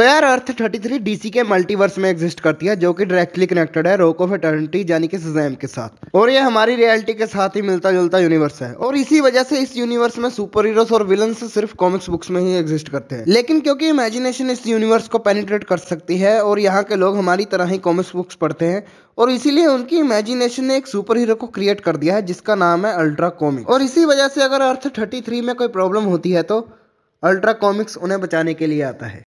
तो यार earth 33 DC के मल्टीवर्स में एग्जिस्ट करती है जो कि डायरेक्टली कनेक्टेड है रोक ऑफ एटर्निटी यानी कि सजैम के साथ और ये हमारी रियलिटी के साथ ही मिलता जुलता यूनिवर्स है और इसी वजह से इस यूनिवर्स में सुपर हीरोस और विलन्स सिर्फ कॉमिक्स बुक्स में ही एग्जिस्ट करते हैं लेकिन क्योंकि इमेजिनेशन इस यूनिवर्स को पेनिट्रेट कर सकती है और यहाँ के लोग हमारी तरह ही कॉमिक्स बुक्स पढ़ते हैं और इसीलिए उनकी इमेजिनेशन ने एक सुपर हीरो को क्रिएट कर दिया है जिसका नाम है अल्ट्रा कॉमिक और इसी वजह से अगर अर्थ थर्टी में कोई प्रॉब्लम होती है तो अल्ट्रा कॉमिक्स उन्हें बचाने के लिए आता है